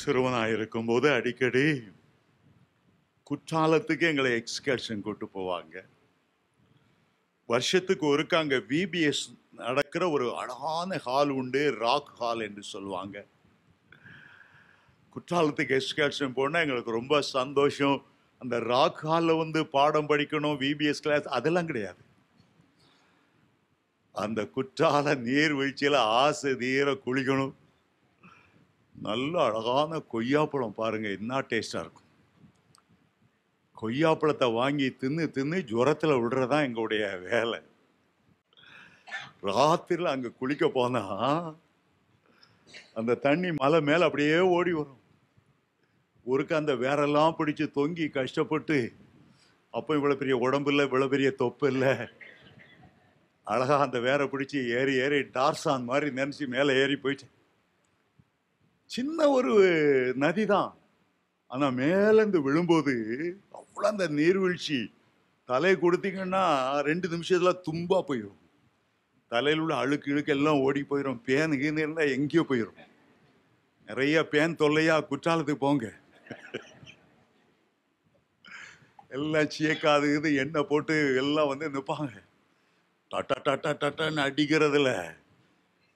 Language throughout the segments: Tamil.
சிறுவனாக இருக்கும்போது அடிக்கடி குற்றாலத்துக்கு எங்களை எக்ஸ்கர்ஷன் கூட்டு போவாங்க வருஷத்துக்கு ஒருக்க அங்கே விபிஎஸ் நடக்கிற ஒரு அழகான ஹால் உண்டு ராக் ஹால் என்று சொல்லுவாங்க குற்றாலத்துக்கு எக்ஸ்கர்ஷன் போனால் எங்களுக்கு ரொம்ப சந்தோஷம் அந்த ராக் ஹாலில் வந்து பாடம் படிக்கணும் விபிஎஸ் கிளாஸ் அதெல்லாம் கிடையாது அந்த குற்றால நீர்வீழ்ச்சியில் ஆசை தீர குளிக்கணும் நல்ல அழகான கொய்யாப்பழம் பாருங்கள் என்ன டேஸ்ட்டாக இருக்கும் கொய்யாப்பழத்தை வாங்கி தின்னு தின்னு ஜுரத்தில் விடுறதா எங்களுடைய வேலை ராத்திரியில் அங்கே குளிக்க போனால் அந்த தண்ணி மலை மேலே அப்படியே ஓடி வரும் ஒருக்கு அந்த வேறெல்லாம் பிடிச்சி தொங்கி கஷ்டப்பட்டு அப்போ இவ்வளோ பெரிய உடம்பு இல்லை இவ்வளோ பெரிய தொப்பு இல்லை அழகாக அந்த வேரை பிடிச்சி ஏறி ஏறி டார்சான் மாதிரி நினச்சி மேலே ஏறி போயிட்டேன் சின்ன ஒரு நதி தான் ஆனால் மேலேருந்து விழும்போது அவ்வளோ அந்த நீர்வீழ்ச்சி தலையை கொடுத்தீங்கன்னா ரெண்டு நிமிஷத்தில் தும்பாக போயிடும் தலையில் உள்ள அழுக்கு இழுக்கு எல்லாம் ஓடி போயிடும் பேன் கீனு இருந்தால் எங்கேயோ போயிடும் நிறைய பேன் தொல்லையாக குற்றாலத்துக்கு போங்க எல்லாம் சியக்காது இது எண்ணெய் போட்டு எல்லாம் வந்து நிற்பாங்க டட்டா டட்டா டட்டான்னு அடிக்கிறதுல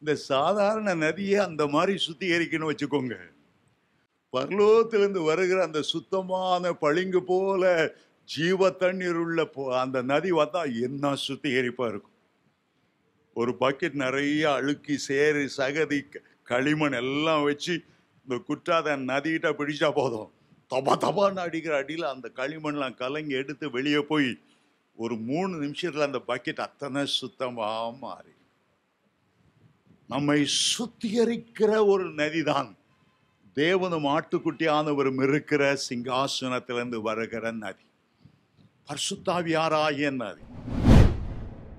இந்த சாதாரண நதியை அந்த மாதிரி சுத்திகரிக்கணும்னு வச்சுக்கோங்க பர்லோகத்திலிருந்து வருகிற அந்த சுத்தமான பளிங்கு போல ஜீவ தண்ணீர் உள்ள அந்த நதி பார்த்தா என்ன சுத்திகரிப்பாக இருக்கும் ஒரு பக்கெட் நிறைய அழுக்கி சேரு சகதி களிமண் எல்லாம் வச்சு இந்த குற்றாத நதிகிட்ட பிடிச்சா போதும் தப தபான்னு அடிக்கிற அடியில் அந்த களிமண்லாம் கலங்கி எடுத்து வெளியே போய் ஒரு மூணு நிமிஷத்தில் அந்த பக்கெட் அத்தனை சுத்தமாக மாறி நம்மை சுத்திகரிக்கிற ஒரு நதிதான் தேவனும் ஆட்டுக்குட்டியானவரும் இருக்கிற சிங்காசனத்திலிருந்து வருகிற நதி பர்சுத்தாவியாராகிய நதி